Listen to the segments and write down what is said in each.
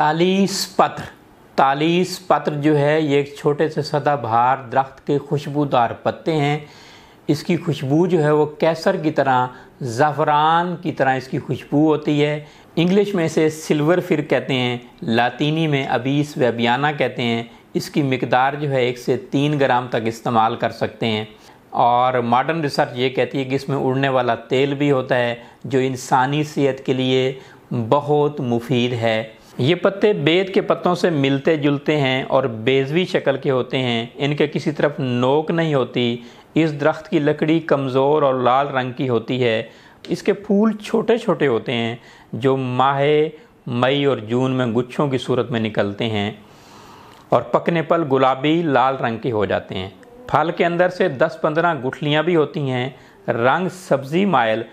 तालीस पत्र तालीस पत्र जो है ये एक छोटे से सदाबहार दरख्त के खुशबूदार पत्ते हैं इसकी खुशबू जो है वो कैसर की तरह ज़फ़रान की तरह इसकी खुशबू होती है इंग्लिश में इसे सिल्वर फिर कहते हैं लातीनी में अबीस वेबियाना कहते हैं इसकी मकदार जो है एक से तीन ग्राम तक इस्तेमाल कर सकते हैं और मॉडर्न रिसर्च ये कहती है कि इसमें उड़ने वाला तेल भी होता है जो इंसानी सेहत के लिए बहुत मुफीद है ये पत्ते बेद के पत्तों से मिलते जुलते हैं और बेजवी शक्ल के होते हैं इनके किसी तरफ नोक नहीं होती इस दरख्त की लकड़ी कमज़ोर और लाल रंग की होती है इसके फूल छोटे छोटे होते हैं जो माह मई और जून में गुच्छों की सूरत में निकलते हैं और पकने पर गुलाबी लाल रंग के हो जाते हैं फल के अंदर से 10-15 गुठलियाँ भी होती हैं रंग सब्ज़ी मायल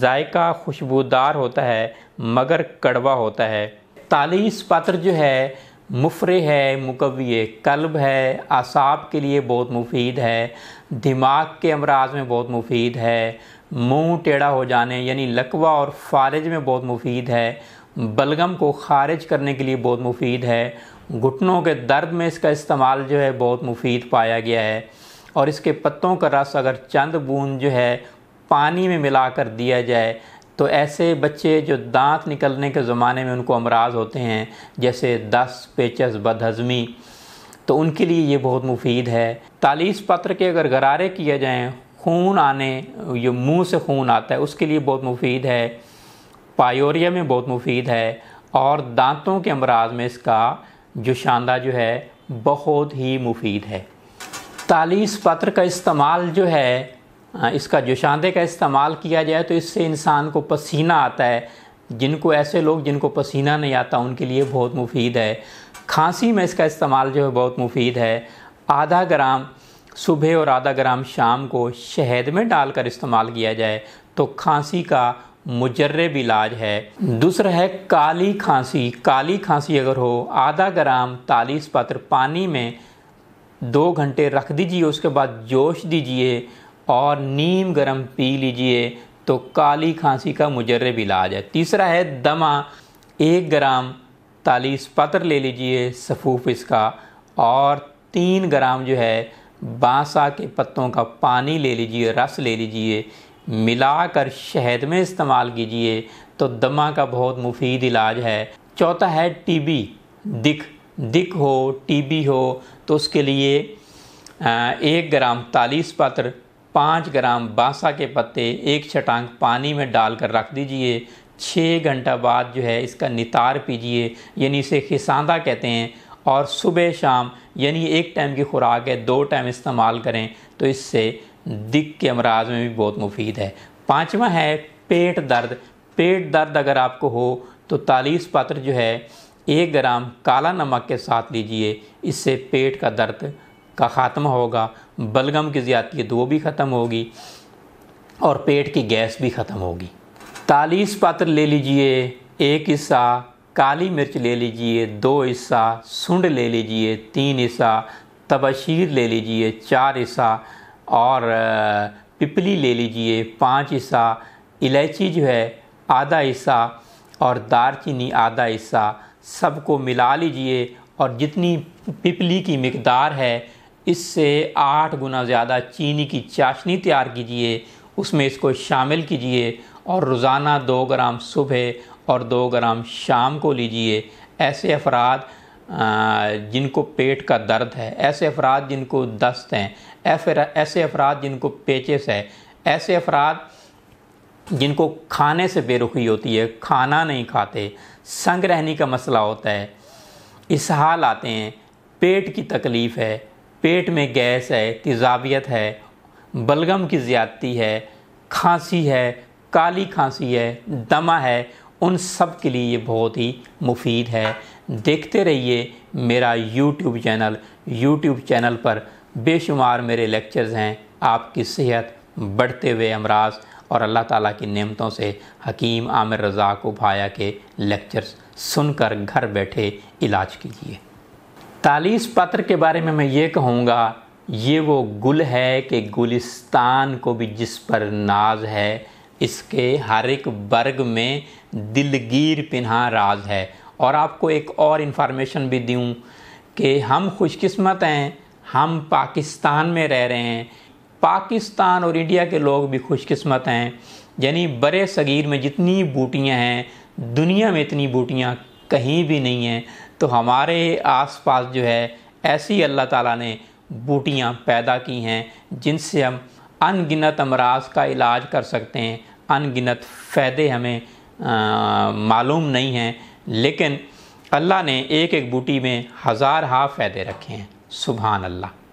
जायका खुशबूदार होता है मगर कड़वा होता है तालीस पत्र जो है मुफरे है मुकवी कल्ब है आसाब के लिए बहुत मुफीद है दिमाग के अमराज में बहुत मुफीद है मुंह टेढ़ा हो जाने यानी लकवा और फारिज में बहुत मुफीद है बलगम को खारिज करने के लिए बहुत मुफीद है घुटनों के दर्द में इसका इस्तेमाल जो है बहुत मुफीद पाया गया है और इसके पत्तों का रस अगर चंद बूंद जो है पानी में मिलाकर दिया जाए तो ऐसे बच्चे जो दांत निकलने के ज़माने में उनको अमराज होते हैं जैसे दस पेचस बदहज़मी तो उनके लिए ये बहुत मुफीद है तालीस पत्र के अगर गरारे किए जाएँ खून आने ये मुंह से खून आता है उसके लिए बहुत मुफीद है पायोरिया में बहुत मुफीद है और दांतों के अमराज में इसका जो शानदा जो है बहुत ही मुफीद है तालीस पत्र का इस्तेमाल जो है इसका जोशांदे का इस्तेमाल किया जाए तो इससे इंसान को पसीना आता है जिनको ऐसे लोग जिनको पसीना नहीं आता उनके लिए बहुत मुफीद है खांसी में इसका इस्तेमाल जो है बहुत मुफीद है आधा ग्राम सुबह और आधा ग्राम शाम को शहद में डालकर इस्तेमाल किया जाए तो खांसी का मुजर्रब इलाज है दूसरा है काली खांसी काली खांसी अगर हो आधा ग्राम तालीस पत्र पानी में दो घंटे रख दीजिए उसके बाद जोश दीजिए और नीम गर्म पी लीजिए तो काली खांसी का मुजरब इलाज है तीसरा है दमा एक ग्राम तालीस पत्र ले लीजिए सफूफ इसका और तीन ग्राम जो है बांसा के पत्तों का पानी ले लीजिए रस ले लीजिए मिलाकर शहद में इस्तेमाल कीजिए तो दमा का बहुत मुफीद इलाज है चौथा है टीबी दिख दिख हो टीबी हो तो उसके लिए एक ग्राम तालीस पत्र पाँच ग्राम बासा के पत्ते एक छटांग पानी में डालकर रख दीजिए छः घंटा बाद जो है इसका नितार पीजिए यानी इसे खिसांदा कहते हैं और सुबह शाम यानी एक टाइम की खुराक है दो टाइम इस्तेमाल करें तो इससे दिक के अमराज में भी बहुत मुफीद है पाँचवा है पेट दर्द पेट दर्द अगर आपको हो तो तालीस पत्र जो है एक ग्राम काला नमक के साथ लीजिए इससे पेट का दर्द का ख़ात्मा होगा बलगम की ज़्यादती है तो वो भी ख़त्म होगी और पेट की गैस भी ख़त्म होगी तालीस पात्र ले लीजिए एक हिस्सा काली मिर्च ले लीजिए दो हिस्सा सुंड ले लीजिए तीन हिस्सा तबशीर ले लीजिए चार हिस्सा और पिपली ले लीजिए पाँच हिस्सा इलायची जो है आधा हिस्सा और दारचीनी आधा हिस्सा सबको मिला लीजिए और जितनी पिपली की मकदार है इससे आठ गुना ज़्यादा चीनी की चाशनी तैयार कीजिए उसमें इसको शामिल कीजिए और रोज़ाना दो ग्राम सुबह और दो ग्राम शाम को लीजिए ऐसे अफराद जिनको पेट का दर्द है ऐसे अफराद जिनको दस्त हैं ऐसे अफराद जिनको पेचिस है ऐसे अफराद जिनको खाने से बेरुखी होती है खाना नहीं खाते संग रहने का मसला होता है इसहाल आते हैं पेट की तकलीफ़ है पेट में गैस है तजावियत है बलगम की ज़्यादती है खांसी है काली खांसी है दमा है उन सब के लिए ये बहुत ही मुफीद है देखते रहिए मेरा यूट्यूब चैनल यूट्यूब चैनल पर बेशुमार मेरे लेक्चर्स हैं आपकी सेहत बढ़ते हुए अमराज और अल्लाह ताला की नेमतों से हकीम आमिर रज़ा को भाया के लेक्चर्स सुनकर घर बैठे इलाज कीजिए तालीस पत्र के बारे में मैं ये कहूँगा ये वो गुल है कि गुलिस्तान को भी जिस पर नाज है इसके हर एक वर्ग में दिलगीर पिन्हा राज है और आपको एक और इन्फॉर्मेशन भी दूँ कि हम खुशकिस्मत हैं हम पाकिस्तान में रह रहे हैं पाकिस्तान और इंडिया के लोग भी खुशकिस्मत हैं यानी बड़े सगीर में जितनी बूटियाँ हैं दुनिया में इतनी बूटियाँ कहीं भी नहीं हैं तो हमारे आसपास जो है ऐसी अल्लाह ताला ने बूटियाँ पैदा की हैं जिनसे हम अनगिनत अमराज का इलाज कर सकते हैं अनगिनत फ़ायदे हमें मालूम नहीं हैं लेकिन अल्लाह ने एक एक बूटी में हज़ार हाफ फ़ायदे रखे हैं सुबहान अल्लाह